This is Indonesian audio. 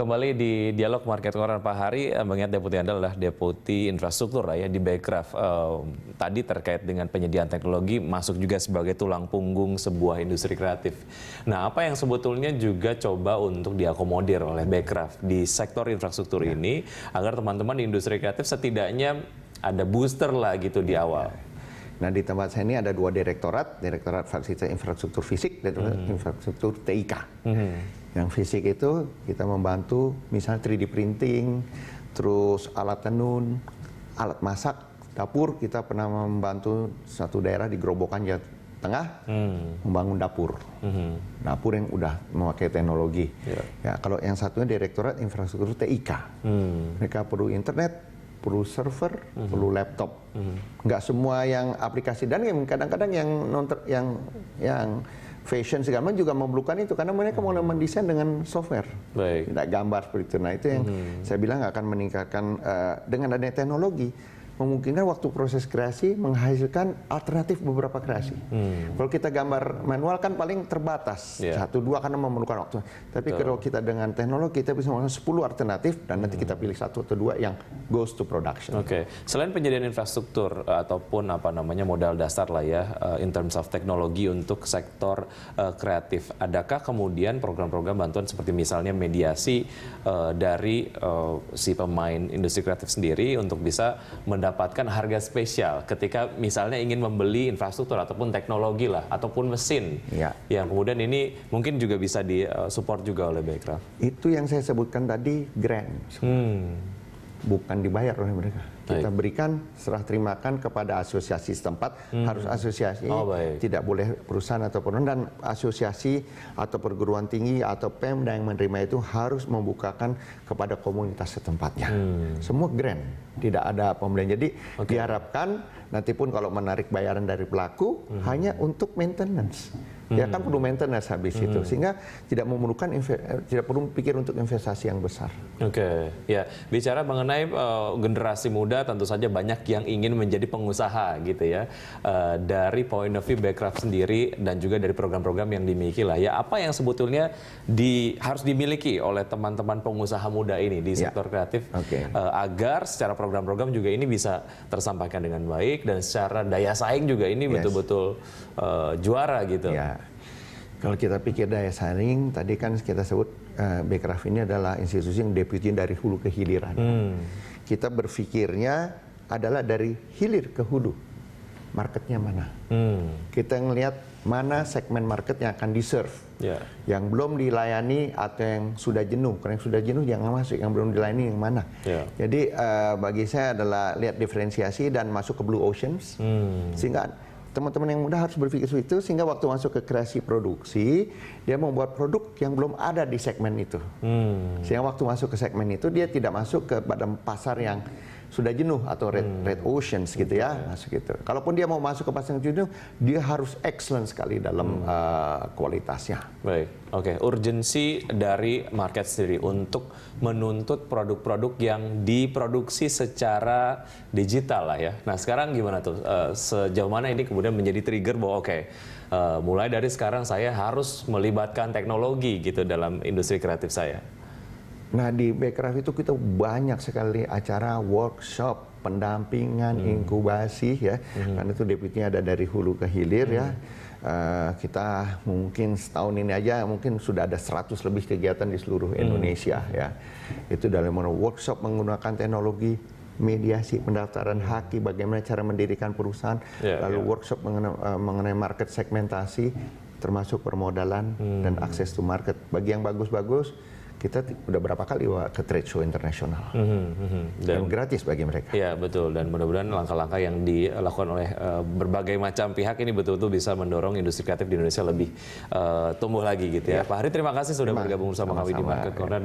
Kembali di dialog market koran Pak Hari, eh, mengingat deputi Anda adalah deputi infrastruktur lah ya di Backcraft. Um, eh, tadi terkait dengan penyediaan teknologi masuk juga sebagai tulang punggung sebuah industri kreatif. Nah, apa yang sebetulnya juga coba untuk diakomodir oleh Backcraft di sektor infrastruktur ya. ini agar teman-teman di industri kreatif setidaknya ada booster lah gitu di ya, awal. Ya. Nah di tempat saya ini ada dua direktorat, direktorat fasilitas infrastruktur fisik dan hmm. infrastruktur TIK. Hmm. Yang fisik itu kita membantu misalnya 3D printing, terus alat tenun, alat masak, dapur kita pernah membantu satu daerah di Gerobokan ya Tengah hmm. membangun dapur, hmm. dapur yang udah memakai teknologi. Yeah. Ya kalau yang satunya direktorat infrastruktur TIK, hmm. mereka perlu internet, perlu server, mm-hmm. perlu laptop. Mm-hmm. Nggak semua yang aplikasi dan game kadang-kadang yang non yang yang fashion segala macam juga memerlukan itu karena mereka mau mendesain mhm. dengan software, Baik. tidak gambar seperti itu. Nah itu yang mm-hmm. saya bilang akan meningkatkan uh, dengan adanya teknologi memungkinkan waktu proses kreasi menghasilkan alternatif beberapa kreasi. Hmm. Kalau kita gambar manual kan paling terbatas yeah. satu dua karena memerlukan waktu. Tapi Betul. kalau kita dengan teknologi kita bisa melakukan 10 alternatif dan nanti kita pilih satu atau dua yang goes to production. Oke, okay. selain penyediaan infrastruktur eh, ataupun apa namanya modal dasar lah ya eh, in terms of teknologi untuk sektor eh, kreatif, adakah kemudian program-program bantuan seperti misalnya mediasi dari si pemain industri kreatif sendiri untuk bisa mendapatkan mendapatkan harga spesial ketika misalnya ingin membeli infrastruktur ataupun teknologi lah ataupun mesin ya. yang kemudian ini mungkin juga bisa disupport eh, juga oleh Bekraf. Itu yang saya sebutkan tadi grant. Hmm bukan dibayar oleh mereka. Baik. Kita berikan serah terimakan kepada asosiasi setempat. Hmm. Harus asosiasi, oh, tidak boleh perusahaan ataupun dan asosiasi atau perguruan tinggi atau Pemda yang menerima itu harus membukakan kepada komunitas setempatnya. Hmm. Semua grand, tidak ada pembelian. Jadi okay. diharapkan nanti pun kalau menarik bayaran dari pelaku hmm. hanya untuk maintenance. Ya hmm. kan perlu maintenance habis hmm. itu. Sehingga tidak memerlukan tidak perlu pikir untuk investasi yang besar. Oke, okay. ya. Bicara mengenai uh, generasi muda tentu saja banyak yang ingin menjadi pengusaha gitu ya. Uh, dari point of view Backcraft sendiri dan juga dari program-program yang dimiliki lah ya. Apa yang sebetulnya di harus dimiliki oleh teman-teman pengusaha muda ini di ya. sektor ya. kreatif okay. uh, eh, agar secara program-program juga ini bisa tersampaikan dengan baik dan secara daya saing juga ini betul-betul yes. uh, juara gitu. Ya. Kalau kita pikir daya saing, tadi kan kita sebut uh, eh, Bekraf ini adalah institusi yang deputi dari hulu ke hiliran. Hmm. Kita berpikirnya adalah dari hilir ke hulu. Marketnya mana? Hmm. Kita ngelihat mana segmen market yang akan diserve. Yeah. Yang belum dilayani atau yang sudah jenuh. Karena yang sudah jenuh jangan masuk, yang belum dilayani yang mana. Yeah. Jadi uh, bagi saya adalah lihat diferensiasi dan masuk ke blue oceans. Hmm. Sehingga teman-teman yang muda harus berpikir seperti itu sehingga waktu masuk ke kreasi produksi dia membuat produk yang belum ada di segmen itu hmm. sehingga waktu masuk ke segmen itu dia tidak masuk ke pada pasar yang sudah jenuh atau red hmm. red oceans gitu ya okay. Iya. masuk gitu. Kalaupun dia mau masuk ke pasar yang jenuh, dia harus excellent sekali dalam hmm. uh, kualitasnya. Baik, oke. Okay. Urgensi dari market sendiri untuk menuntut produk-produk yang diproduksi secara digital lah ya. Nah sekarang gimana tuh? Uh, sejauh mana ini kemudian menjadi trigger bahwa oke. Okay, Uh, eh, mulai dari sekarang saya harus melibatkan teknologi gitu dalam industri kreatif saya. Nah di Bekraf itu kita banyak sekali acara workshop, pendampingan, hmm. inkubasi ya. Hmm. Karena itu debitnya ada dari hulu ke hilir ya. hmm. ya. Uh, kita mungkin setahun ini aja mungkin sudah ada 100 lebih kegiatan di seluruh hmm. Indonesia ya. Itu dalam workshop menggunakan teknologi mediasi pendaftaran haki bagaimana cara mendirikan perusahaan yeah, ya. lalu yeah. workshop mengenai, uh, mengenai market segmentasi termasuk permodalan hmm. dan akses to market bagi yang bagus-bagus kita udah berapa kali wah, ke trade show internasional mm -hmm. dan, dan gratis bagi mereka. Iya betul dan mudah-mudahan langkah-langkah yang dilakukan oleh uh, berbagai macam pihak ini betul-betul bisa mendorong industri kreatif di Indonesia lebih uh, tumbuh lagi gitu ya. ya. Pak Hari terima kasih sudah bergabung bersama kami di Market Corner.